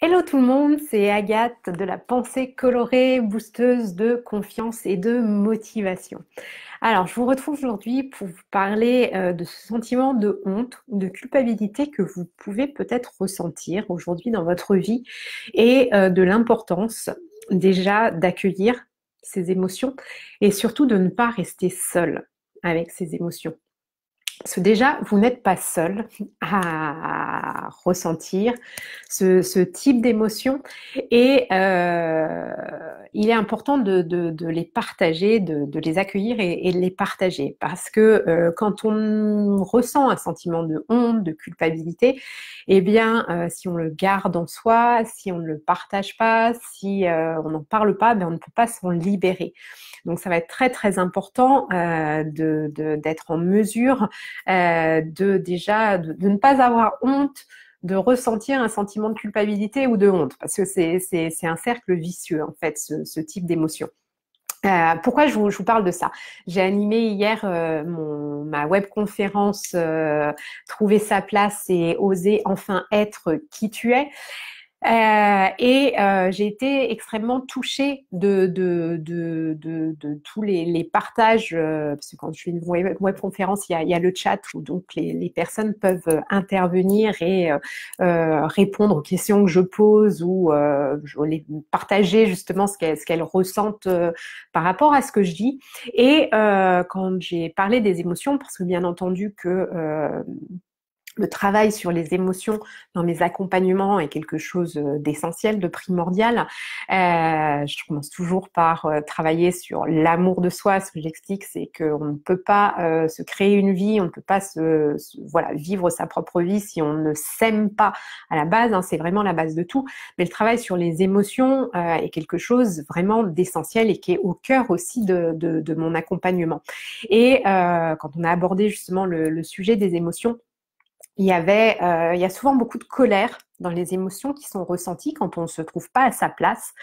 Hello tout le monde, c'est Agathe de la pensée colorée, boosteuse de confiance et de motivation. Alors, je vous retrouve aujourd'hui pour vous parler euh, de ce sentiment de honte de culpabilité que vous pouvez peut-être ressentir aujourd'hui dans votre vie et euh, de l'importance déjà d'accueillir ces émotions et surtout de ne pas rester seule avec ces émotions déjà, vous n'êtes pas seul à ressentir ce, type d'émotion et euh, il est important de, les partager, de, les accueillir et, de les partager. Parce que euh, quand on ressent un sentiment de honte, de culpabilité, eh bien, euh, si on le garde en soi, si on ne le partage pas, si on n'en parle pas, ben, on ne peut pas s'en libérer. Donc, ça va être très, très important d'être en mesure euh, de déjà de, ne pas avoir honte de ressentir un sentiment de culpabilité ou de honte, parce que c'est, c'est, un cercle vicieux, en fait, ce, type d'émotion. Euh, pourquoi je vous, parle de ça J'ai animé hier euh, mon, ma webconférence Trouver sa place et oser enfin être qui tu es euh, et euh, j'ai été extrêmement touchée de, de, de, de, de tous les, les partages, euh, parce que quand je fais une web, conférence, il y a, il y a le chat où donc les, les personnes peuvent euh, intervenir et répondre aux questions que je pose ou je les partager justement ce qu'elles, ce qu'elles ressentent par rapport à ce que je dis. Et quand j'ai parlé des émotions, parce que bien entendu que le travail sur les émotions dans mes accompagnements est quelque chose euh, d'essentiel, de primordial. Euh, je commence toujours par euh, travailler sur l'amour de soi. Ce que j'explique, c'est qu'on ne peut pas se créer une vie, on ne peut pas se, voilà vivre sa propre vie si on ne s'aime pas à la base. Hein. c'est vraiment la base de tout. Mais le travail sur les émotions est quelque chose vraiment d'essentiel et qui est au cœur aussi de, mon accompagnement. Et quand on a abordé justement le sujet des émotions, il y avait, euh, il y a souvent beaucoup de colère dans les émotions qui sont ressenties quand on ne se trouve pas à sa place,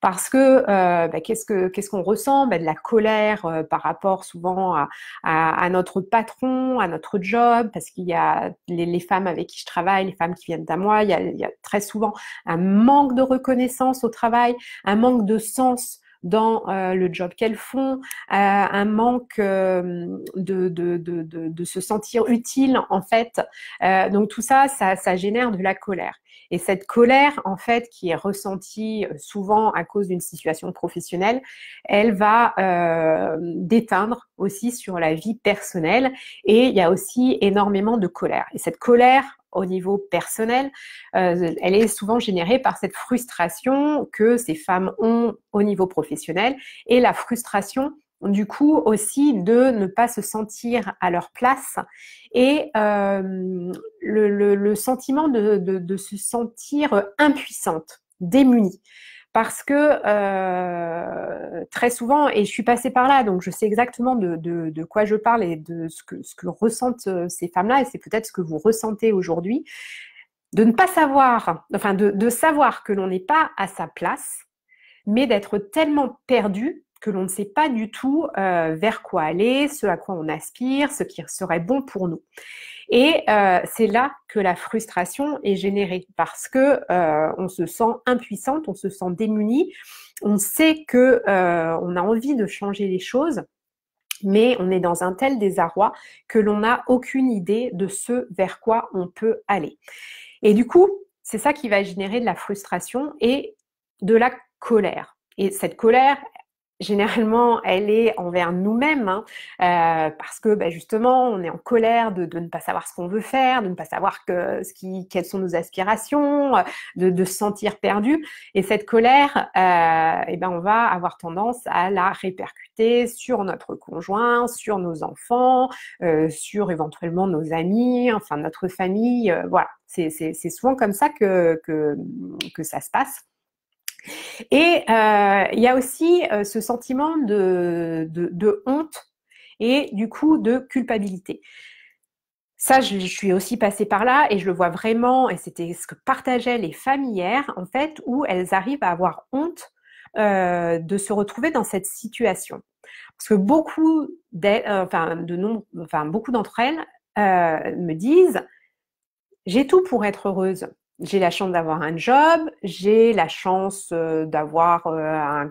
parce que euh, bah, qu'est-ce que qu'est-ce qu'on ressent ben De la colère euh, par rapport souvent à, à, à, notre patron, à notre job, parce qu'il y a les, les, femmes avec qui je travaille, les femmes qui viennent à moi, il y, a, il y a très souvent un manque de reconnaissance au travail, un manque de sens dans euh, le job qu'elles font, euh, un manque euh, de, de, de, de, se sentir utile en fait. donc tout ça, ça, ça génère de la colère. Et cette colère, en fait, qui est ressentie souvent à cause d'une situation professionnelle, elle va déteindre aussi sur la vie personnelle. Et il y a aussi énormément de colère. Et cette colère, au niveau personnel, euh, elle est souvent générée par cette frustration que ces femmes ont au niveau professionnel et la frustration du coup aussi de ne pas se sentir à leur place et euh, le, sentiment de, se sentir impuissante, démunie parce que euh, très souvent, et je suis passée par là, donc je sais exactement de, quoi je parle et de ce que, ressentent euh, ces femmes-là, et c'est peut-être ce que vous ressentez aujourd'hui, de ne pas savoir, enfin de, savoir que l'on n'est pas à sa place, mais d'être tellement perdu que l'on ne sait pas du tout euh, vers quoi aller, ce à quoi on aspire, ce qui serait bon pour nous. Et euh, c'est là que la frustration est générée parce que euh, on se sent impuissante, on se sent démunie, on sait que euh, on a envie de changer les choses, mais on est dans un tel désarroi que l'on n'a aucune idée de ce vers quoi on peut aller. Et du coup, c'est ça qui va générer de la frustration et de la colère. Et cette colère, généralement, elle est envers nous-mêmes, hein. euh, parce que bah, justement, on est en colère de, ne pas savoir ce qu'on veut faire, de ne pas savoir que, ce qui, quelles sont nos aspirations, euh, de, se sentir perdu. Et cette colère, euh, eh ben, on va avoir tendance à la répercuter sur notre conjoint, sur nos enfants, sur éventuellement nos amis, enfin notre famille. voilà, c'est souvent comme ça que, que, que ça se passe. Et euh, il y a aussi euh, ce sentiment de, honte et du coup de culpabilité. Ça, je, suis aussi passée par là et je le vois vraiment, et c'était ce que partageaient les familières en fait, où elles arrivent à avoir honte euh, de se retrouver dans cette situation. Parce que beaucoup, d'entre elles me disent, j'ai tout pour être heureuse j'ai la chance d'avoir un job, j'ai la chance euh, d'avoir euh, un,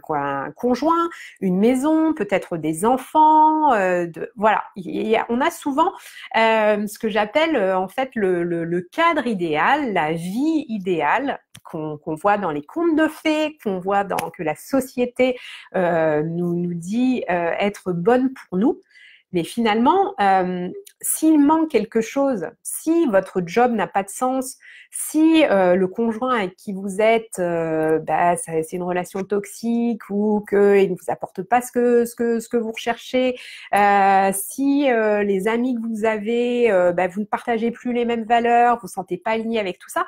conjoint, une maison, peut-être des enfants. Euh, voilà, on a souvent ce que j'appelle en fait le, cadre idéal, la vie idéale qu'on voit dans les contes de fées, qu'on voit dans que la société nous, nous dit être bonne pour nous. Mais finalement, euh, s'il manque quelque chose, si votre job n'a pas de sens, si euh, le conjoint avec qui vous êtes, euh, bah, c'est une relation toxique ou qu'il ne vous apporte pas ce que, ce que, ce que vous recherchez, si les amis que vous avez, bah, vous ne partagez plus les mêmes valeurs, vous ne sentez pas aligné avec tout ça,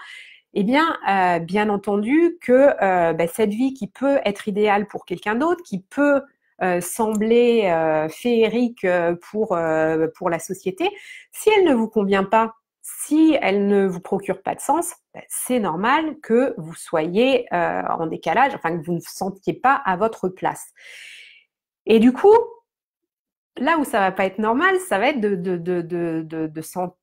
eh bien, bien entendu que bah, cette vie qui peut être idéale pour quelqu'un d'autre, qui peut euh, sembler euh, féerique euh, pour, pour la société, si elle ne vous convient pas, si elle ne vous procure pas de sens, ben, c'est normal que vous soyez en décalage, enfin que vous ne vous sentiez pas à votre place. Et du coup, là où ça va pas être normal, ça va être de, de, de,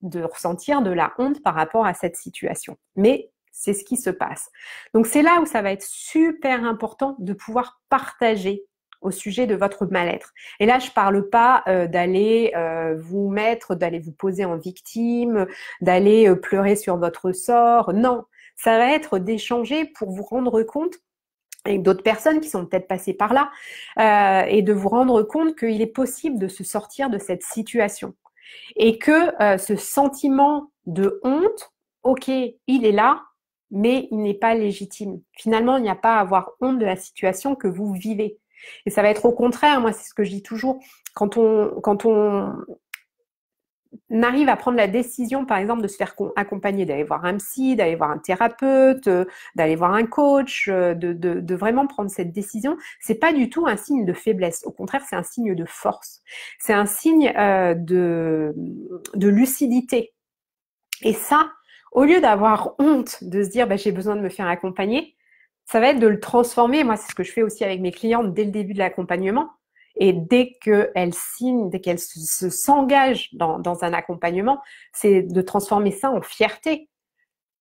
de ressentir de la honte par rapport à cette situation. Mais c'est ce qui se passe. Donc c'est là où ça va être super important de pouvoir partager au sujet de votre mal-être. Et là, je ne parle pas euh, d'aller euh, vous mettre, d'aller vous poser en victime, d'aller euh, pleurer sur votre sort. Non, ça va être d'échanger pour vous rendre compte avec d'autres personnes qui sont peut-être passées par là, et de vous rendre compte qu'il est possible de se sortir de cette situation. Et que ce sentiment de honte, ok, il est là, mais il n'est pas légitime. Finalement, il n'y a pas à avoir honte de la situation que vous vivez. Et ça va être au contraire, moi c'est ce que je dis toujours, quand on, quand on arrive à prendre la décision, par exemple, de se faire accompagner, d'aller voir un psy, d'aller voir un thérapeute, euh, d'aller voir un coach, euh, de, vraiment prendre cette décision, c'est pas du tout un signe de faiblesse. Au contraire, c'est un signe de force. C'est un signe euh, de, lucidité. Et ça, au lieu d'avoir honte de se dire bah, j'ai besoin de me faire accompagner, ça va être de le transformer. Moi, c'est ce que je fais aussi avec mes clientes dès le début de l'accompagnement. Et dès qu'elles signent, dès qu'elles s'engagent se, dans, un accompagnement, c'est de transformer ça en fierté,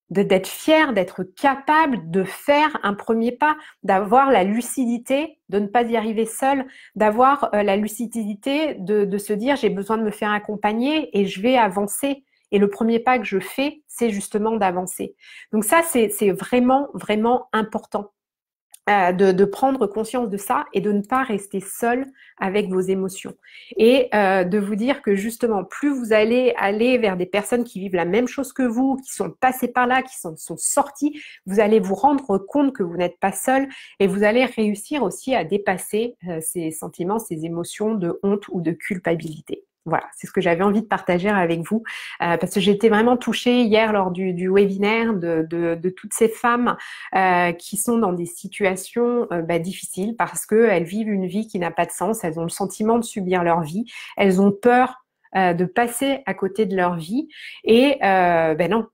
d'être fière, d'être capable de faire un premier pas, d'avoir la lucidité de ne pas y arriver seule, d'avoir euh, la lucidité de, se dire j'ai besoin de me faire accompagner et je vais avancer. Et le premier pas que je fais, c'est justement d'avancer. Donc ça, c'est vraiment, vraiment important euh, de, prendre conscience de ça et de ne pas rester seul avec vos émotions. Et euh, de vous dire que justement, plus vous allez aller vers des personnes qui vivent la même chose que vous, qui sont passées par là, qui sont, sont sorties, vous allez vous rendre compte que vous n'êtes pas seul et vous allez réussir aussi à dépasser euh, ces sentiments, ces émotions de honte ou de culpabilité. Voilà, c'est ce que j'avais envie de partager avec vous euh, parce que j'étais vraiment touchée hier lors du, webinaire de, toutes ces femmes euh, qui sont dans des situations euh, bah, difficiles parce qu'elles vivent une vie qui n'a pas de sens, elles ont le sentiment de subir leur vie, elles ont peur de passer à côté de leur vie et ben non,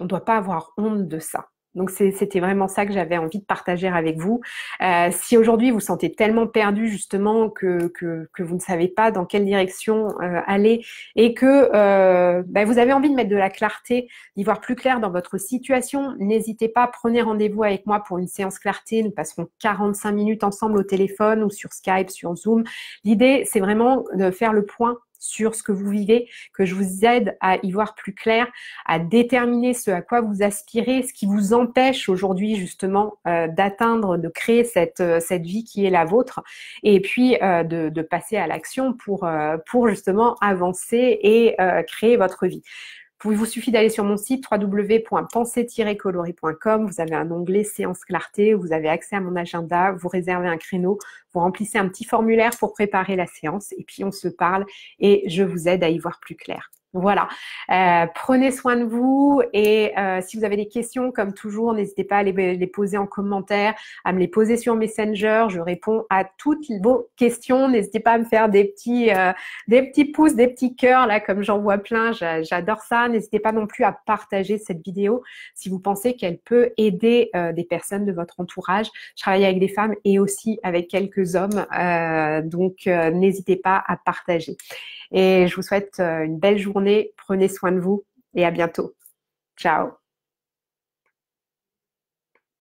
on ne doit pas avoir honte de ça. Donc c'était vraiment ça que j'avais envie de partager avec vous. Euh, si aujourd'hui vous sentez tellement perdu justement que, que, vous ne savez pas dans quelle direction euh, aller et que euh, bah, vous avez envie de mettre de la clarté, d'y voir plus clair dans votre situation, n'hésitez pas, prenez rendez-vous avec moi pour une séance clarté. Nous passerons 45 minutes ensemble au téléphone ou sur Skype, sur Zoom. L'idée c'est vraiment de faire le point sur ce que vous vivez, que je vous aide à y voir plus clair, à déterminer ce à quoi vous aspirez, ce qui vous empêche aujourd'hui justement euh, d'atteindre, de créer cette, euh, cette vie qui est la vôtre, et puis euh, de, passer à l'action pour, pour justement avancer et créer votre vie. Il vous suffit d'aller sur mon site www.pensée-coloris.com. Vous avez un onglet séance clarté, vous avez accès à mon agenda, vous réservez un créneau, vous remplissez un petit formulaire pour préparer la séance et puis on se parle et je vous aide à y voir plus clair. Voilà. Euh, prenez soin de vous et euh, si vous avez des questions, comme toujours, n'hésitez pas à les, poser en commentaire, à me les poser sur Messenger. Je réponds à toutes vos questions. N'hésitez pas à me faire des petits, euh, des petits pouces, des petits cœurs là, comme j'en vois plein. J'adore ça. N'hésitez pas non plus à partager cette vidéo si vous pensez qu'elle peut aider des personnes de votre entourage. Je travaille avec des femmes et aussi avec quelques hommes, donc n'hésitez pas à partager. Et je vous souhaite une belle journée prenez soin de vous et à bientôt. Ciao